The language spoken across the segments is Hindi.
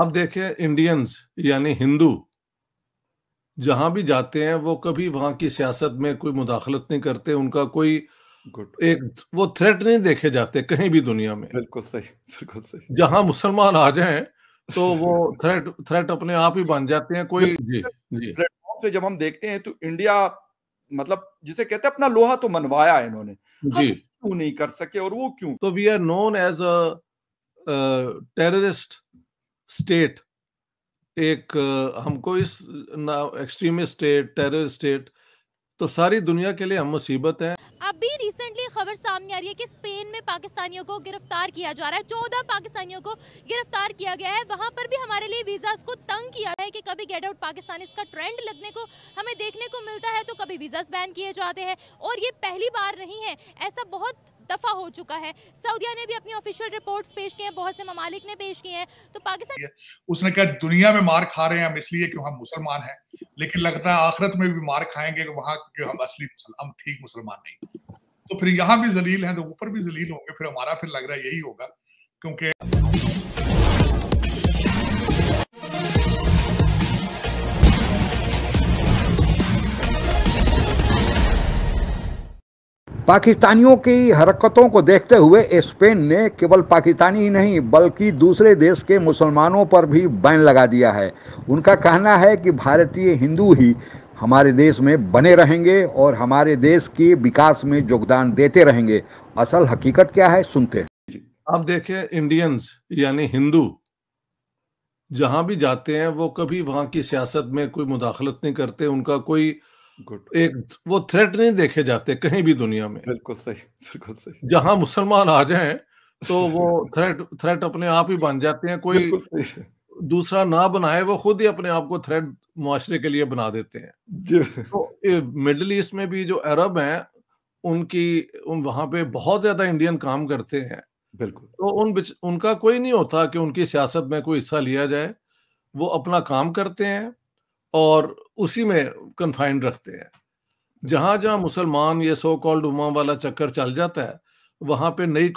आप देखें इंडियंस यानी हिंदू जहां भी जाते हैं वो कभी वहां की सियासत में कोई मुदाखलत नहीं करते उनका कोई Good. एक वो थ्रेट नहीं देखे जाते कहीं भी दुनिया में बिल्कुल सही बिल्कुल सही जहां मुसलमान आ जाए तो वो थ्रेट थ्रेट अपने आप ही बन जाते हैं कोई जी जी प्लेटफॉर्म पे जब हम देखते हैं तो इंडिया मतलब जिसे कहते हैं अपना लोहा तो मनवाया इन्होंने जी क्यों नहीं कर सके और वो क्यों तो we are known as a terrorist state एक हमको इस ना एक्सट्रीमिस्ट स्टेट टेरर स्टेट तो सारी दुनिया के लिए हम मुसीबत हैं अभी रिसेंटली खबर सामने आ रही है कि स्पेन में पाकिस्तानियों को गिरफ्तार किया जा रहा है चौदह पाकिस्तानियों को गिरफ्तार किया गया है वहां पर भी हमारे लिए वीजा को तंग किया है कि कभी गेट आउट पाकिस्तान इसका ट्रेंड लगने को हमें देखने को मिलता है तो कभी वीजा बैन किए जाते हैं और ये पहली बार नहीं है ऐसा बहुत दफ़ा हो चुका है सऊदीया ने भी अपनी ऑफिशियल रिपोर्ट्स पेश किए हैं बहुत से ममालिक ने पेश किए हैं तो पाकिस्तान उसने कहा दुनिया में मार खा रहे हैं हम इसलिए कि हम मुसलमान हैं लेकिन लगता है आखिरत में भी मार खाएंगे वहां वहाँ कि हम असली हम ठीक मुसलमान नहीं तो फिर यहाँ भी जलील है तो ऊपर भी जलील होंगे फिर हमारा फिर लग रहा है यही होगा क्योंकि पाकिस्तानियों की हरकतों को देखते हुए स्पेन ने केवल पाकिस्तानी ही नहीं बल्कि दूसरे देश के मुसलमानों पर भी बैन लगा दिया है उनका कहना है कि भारतीय हिंदू ही हमारे देश में बने रहेंगे और हमारे देश के विकास में योगदान देते रहेंगे असल हकीकत क्या है सुनते हैं आप देखें इंडियंस यानी हिंदू जहां भी जाते हैं वो कभी वहां की सियासत में कोई मुदाखलत नहीं करते उनका कोई गुड तो एक वो थ्रेट नहीं देखे जाते कहीं भी दुनिया में बिल्कुल सही बिल्कुल सही जहां मुसलमान आ जाएं तो वो थ्रेट थ्रेट अपने आप ही बन जाते हैं कोई दूसरा ना बनाए वो खुद ही अपने आप को थ्रेट मुआरे के लिए बना देते हैं तो मिडल ईस्ट में भी जो अरब हैं उनकी उन वहां पे बहुत ज्यादा इंडियन काम करते हैं बिल्कुल तो उन उनका कोई नहीं होता कि उनकी सियासत में कोई हिस्सा लिया जाए वो अपना काम करते हैं और उसी में कन्फाइंड रखते हैं जहां जहां मुसलमान ये सो कॉल्ड उमा वाला चक्कर चल जाता है वहां पे नई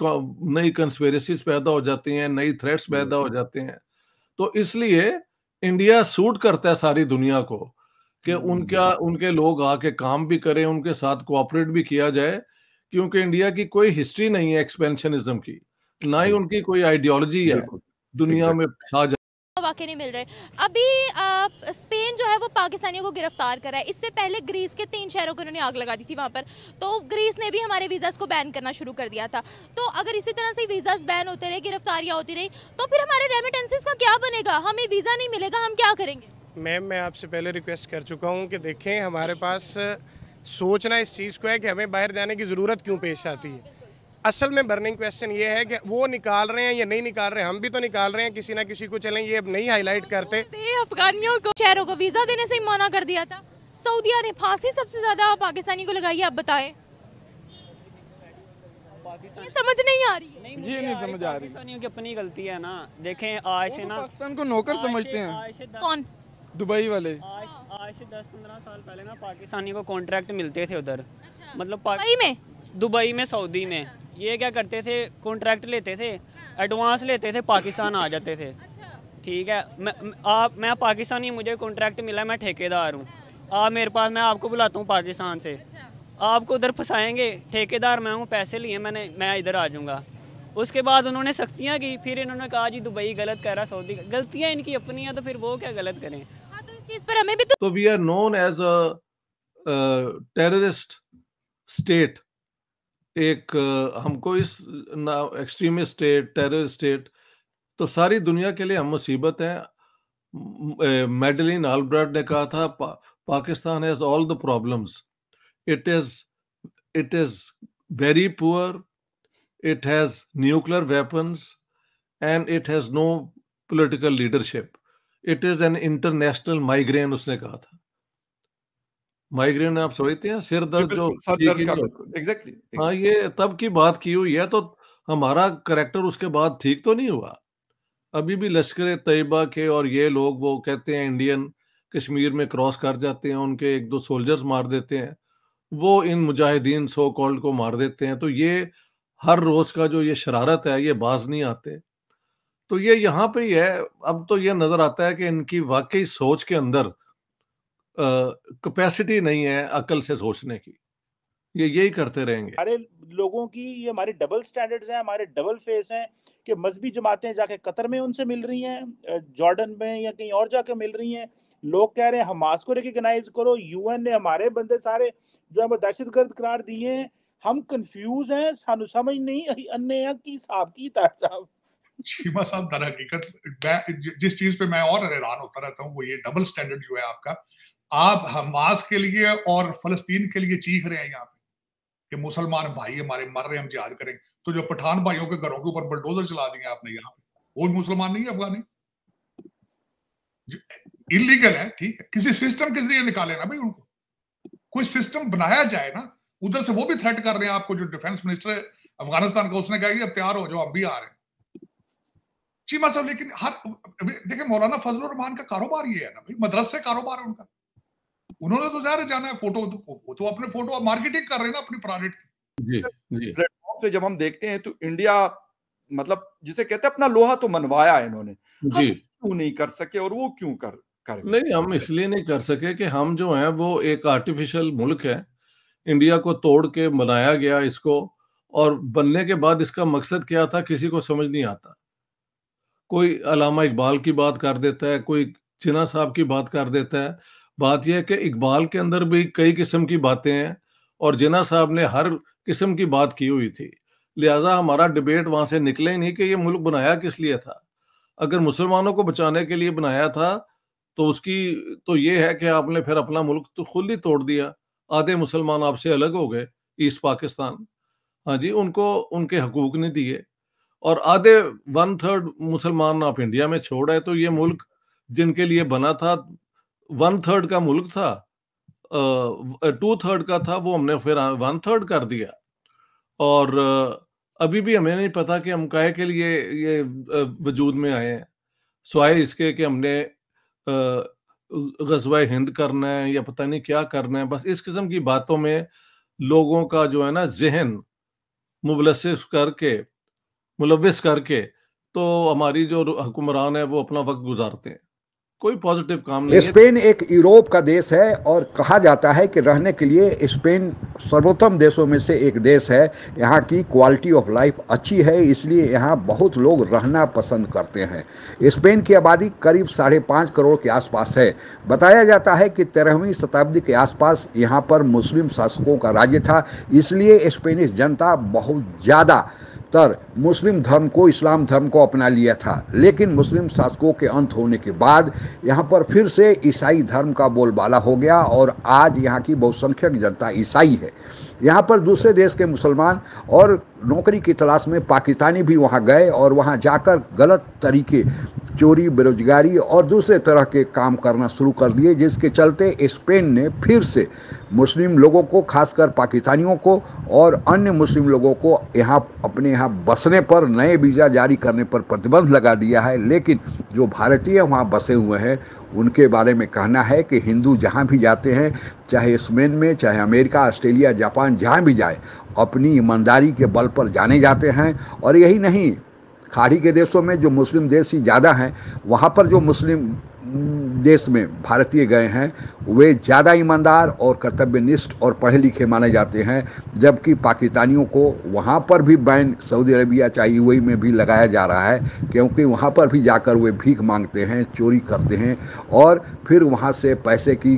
नई कंस्पेरेसीज पैदा हो जाती हैं नई थ्रेट्स पैदा हो जाते हैं तो इसलिए इंडिया सूट करता है सारी दुनिया को कि हम्म, हम्म, उनका हम्म। उनके लोग आके काम भी करें उनके साथ कोऑपरेट भी किया जाए क्योंकि इंडिया की कोई हिस्ट्री नहीं है एक्सपेंशनिज्म की ना ही उनकी कोई आइडियोलॉजी है दुनिया में छा वाकई नहीं मिल रहे अभी आ, स्पेन जो है वो पाकिस्तानियों को गिरफ्तार रहा है इससे पहले ग्रीस के तीन शहरों को उन्होंने आग लगा दी थी वहाँ पर तो ग्रीस ने भी हमारे वीज़ास को बैन करना शुरू कर दिया था तो अगर इसी तरह से वीज़ाज़ बैन होते रहे गिरफ्तारियाँ होती रही तो फिर हमारे रेमिटेंसेस का क्या बनेगा हमें वीज़ा नहीं मिलेगा हम क्या करेंगे मैम मैं आपसे पहले रिक्वेस्ट कर चुका हूँ कि देखें हमारे पास सोचना इस चीज़ को है कि हमें बाहर जाने की ज़रूरत क्यों पेश आती है असल में बर्निंग क्वेश्चन ये है कि वो निकाल रहे हैं या नहीं निकाल रहे हैं हम भी तो निकाल रहे हैं किसी ना किसी को चले ये नहीं हाईलाइट करते अफगानियों को शहरों को वीजा देने से मना कर दिया था सऊदिया ने फांसी सबसे ज्यादा पाकिस्तानी को लगाई आप बताए ये समझ नहीं आ रही है ये नहीं समझ आ रही पाकिस्तानियों की अपनी गलती है ना देखें आज से तो ना पाकिस्तान को नौकर समझते हैं कौन दुबई वाले आज से दस पंद्रह साल पहले ना पाकिस्तानी को कॉन्ट्रैक्ट मिलते थे उधर अच्छा। मतलब दुबई में दुबई में सऊदी में ये क्या करते थे कॉन्ट्रैक्ट लेते थे एडवांस लेते थे पाकिस्तान आ जाते थे अच्छा। ठीक है मैं आप मैं पाकिस्तानी मुझे कॉन्ट्रैक्ट मिला मैं ठेकेदार हूँ आप मेरे पास मैं आपको बुलाता हूँ पाकिस्तान से अच्छा। आपको उधर फंसाएंगे ठेकेदार मैं हूँ पैसे लिए मैंने मैं इधर आ जाऊँगा उसके बाद उन्होंने सख्तियाँ की फिर इन्होंने कहा जी दुबई गलत कर रहा सऊदी गलतियाँ इनकी अपनी हैं तो फिर वो क्या गलत करें हाँ, तो तो we are known as a terrorist state एक हमको इस ना एक्सट्रीम स्टेट टेरर स्टेट तो सारी दुनिया के लिए हम मुसीबत हैं मेडलिन आलब्रड ने कहा था पा, Pakistan has all the problems it is it is very poor it has nuclear weapons and it has no political leadership it is an international migraine उसने कहा था माइग्रेन आप समझते हैं सिर दर्द जो एग्जैक्टली हाँ ये तब की बात की हुई है तो हमारा करेक्टर उसके बाद ठीक तो नहीं हुआ अभी भी लश्कर तैयबा के और ये लोग वो कहते हैं इंडियन कश्मीर में क्रॉस कर जाते हैं उनके एक दो सोल्जर्स मार देते हैं वो इन मुजाहिदीन सो कॉल्ड को मार देते हैं तो ये हर रोज का जो ये शरारत है ये बाज नहीं आते तो ये यहाँ पे ही है अब तो ये नजर आता है कि इनकी वाकई सोच के अंदर कैपेसिटी नहीं है अकल से सोचने की ये यही करते रहेंगे अरे लोगों की ये हमारे डबल स्टैंडर्ड्स हैं हमारे डबल फेस हैं कि मजहबी जमातें जाके कतर में उनसे मिल रही हैं जॉर्डन में या कहीं और जाके मिल रही हैं लोग कह रहे हैं हमास को रिकगनाइज करो यूएन ने हमारे बंदे सारे जो है वो दहशत गर्द करार दिए हैं हम कंफ्यूज हैं सानू समझ नहीं आई अन्य की साहब की तार साहब शीमा साहब दर हकीकत जिस चीज पे मैं और हैरान होता रहता हूँ वो ये डबल स्टैंडर्ड जो है आपका आप हमास के लिए और फलस्तीन के लिए चीख रहे हैं यहाँ पे कि मुसलमान भाई हमारे मर रहे हम जिहाद करें तो जो पठान भाइयों के घरों के ऊपर बलडोजर चला दिए आपने यहाँ पे वो मुसलमान नहीं है अफगानी इलीगल है ठीक है किसी सिस्टम के जरिए निकाले ना भाई उनको कोई सिस्टम बनाया जाए ना उधर से वो भी थ्रेट कर रहे हैं आपको जो डिफेंस मिनिस्टर है अफगानिस्तान का उसने कहा कि अब तैयार हो जाओ अब भी आ रहे हैं चीमा साहब मतलब लेकिन हर देखिए मौलाना फजल रहमान का कारोबार ये है ना भाई मदरसे से कारोबार है उनका उन्होंने तो जाहिर जाना है फोटो तो, तो अपने फोटो आप मार्केटिंग कर रहे हैं ना अपनी प्रोडक्ट की प्लेटफॉर्म पे जब हम देखते हैं तो इंडिया मतलब जिसे कहते हैं अपना लोहा तो मनवाया इन्होंने जी क्यों नहीं कर सके और वो क्यों कर कर नहीं हम इसलिए नहीं कर सके कि हम जो है वो एक आर्टिफिशियल मुल्क है इंडिया को तोड़ के बनाया गया इसको और बनने के बाद इसका मकसद क्या था किसी को समझ नहीं आता कोई अलामा इकबाल की बात कर देता है कोई चिना साहब की बात कर देता है बात यह है कि इकबाल के अंदर भी कई किस्म की बातें हैं और जिना साहब ने हर किस्म की बात की हुई थी लिहाजा हमारा डिबेट वहाँ से निकले ही नहीं कि ये मुल्क बनाया किस लिए था अगर मुसलमानों को बचाने के लिए बनाया था तो उसकी तो ये है कि आपने फिर अपना मुल्क तो खुद ही तोड़ दिया आधे मुसलमान आपसे अलग हो गए ईस्ट पाकिस्तान हाँ जी उनको उनके हकूक नहीं दिए और आधे वन थर्ड मुसलमान आप इंडिया में छोड़ रहे तो ये मुल्क जिनके लिए बना था वन थर्ड का मुल्क था टू थर्ड का था वो हमने फिर वन थर्ड कर दिया और अभी भी हमें नहीं पता कि हम काय के लिए ये वजूद में आए हैं सवाए इसके कि हमने गजवा हिंद करना है या पता नहीं क्या करना है बस इस किस्म की बातों में लोगों का जो है ना जहन मुबलस करके मुलविस करके तो हमारी जो हुक्मरान है वो अपना वक्त गुजारते हैं कोई पॉजिटिव काम नहीं स्पेन एक यूरोप का देश है और कहा जाता है कि रहने के लिए स्पेन सर्वोत्तम देशों में से एक देश है यहाँ की क्वालिटी ऑफ लाइफ अच्छी है इसलिए यहाँ बहुत लोग रहना पसंद करते हैं स्पेन की आबादी करीब साढ़े पाँच करोड़ के आसपास है बताया जाता है कि तेरहवीं शताब्दी के आसपास यहाँ पर मुस्लिम शासकों का राज्य था इसलिए स्पेनिश जनता बहुत ज़्यादा उत्तर मुस्लिम धर्म को इस्लाम धर्म को अपना लिया था लेकिन मुस्लिम शासकों के अंत होने के बाद यहाँ पर फिर से ईसाई धर्म का बोलबाला हो गया और आज यहाँ की बहुसंख्यक जनता ईसाई है यहाँ पर दूसरे देश के मुसलमान और नौकरी की तलाश में पाकिस्तानी भी वहाँ गए और वहाँ जाकर गलत तरीके चोरी बेरोजगारी और दूसरे तरह के काम करना शुरू कर दिए जिसके चलते स्पेन ने फिर से मुस्लिम लोगों को खासकर पाकिस्तानियों को और अन्य मुस्लिम लोगों को यहाँ अपने यहाँ बसने पर नए वीज़ा जारी करने पर प्रतिबंध लगा दिया है लेकिन जो भारतीय वहाँ बसे हुए हैं उनके बारे में कहना है कि हिंदू जहाँ भी जाते हैं चाहे स्पेन में चाहे अमेरिका ऑस्ट्रेलिया जापान इंसान जहाँ भी जाए अपनी ईमानदारी के बल पर जाने जाते हैं और यही नहीं खाड़ी के देशों में जो मुस्लिम देश ही ज़्यादा हैं वहाँ पर जो मुस्लिम देश में भारतीय गए हैं वे ज़्यादा ईमानदार और कर्तव्यनिष्ठ और पढ़े लिखे माने जाते हैं जबकि पाकिस्तानियों को वहाँ पर भी बैन सऊदी अरबिया चाहे यू में भी लगाया जा रहा है क्योंकि वहाँ पर भी जाकर वे भीख मांगते हैं चोरी करते हैं और फिर वहाँ से पैसे की